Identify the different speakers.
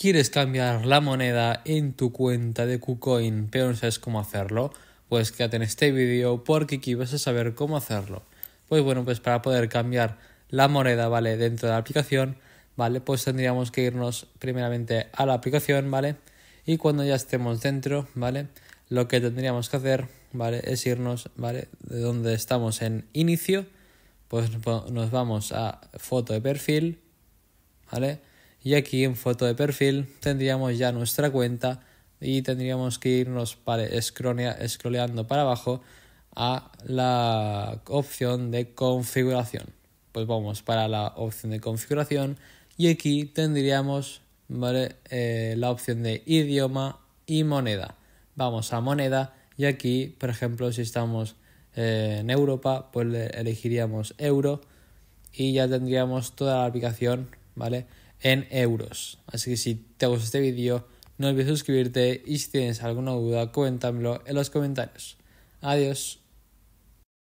Speaker 1: ¿Quieres cambiar la moneda en tu cuenta de KuCoin pero no sabes cómo hacerlo? Pues quédate en este vídeo porque aquí vas a saber cómo hacerlo. Pues bueno, pues para poder cambiar la moneda, ¿vale? Dentro de la aplicación, ¿vale? Pues tendríamos que irnos primeramente a la aplicación, ¿vale? Y cuando ya estemos dentro, ¿vale? Lo que tendríamos que hacer, ¿vale? Es irnos, ¿vale? De donde estamos en inicio, pues nos vamos a foto de perfil, ¿vale? y aquí en foto de perfil tendríamos ya nuestra cuenta y tendríamos que irnos para scrolleando para abajo a la opción de configuración. Pues vamos para la opción de configuración y aquí tendríamos ¿vale? Eh, la opción de idioma y moneda. Vamos a moneda y aquí, por ejemplo, si estamos eh, en Europa, pues elegiríamos euro y ya tendríamos toda la aplicación, ¿vale? en euros. Así que si te gustó este vídeo, no olvides suscribirte y si tienes alguna duda, cuéntamelo en los comentarios. Adiós.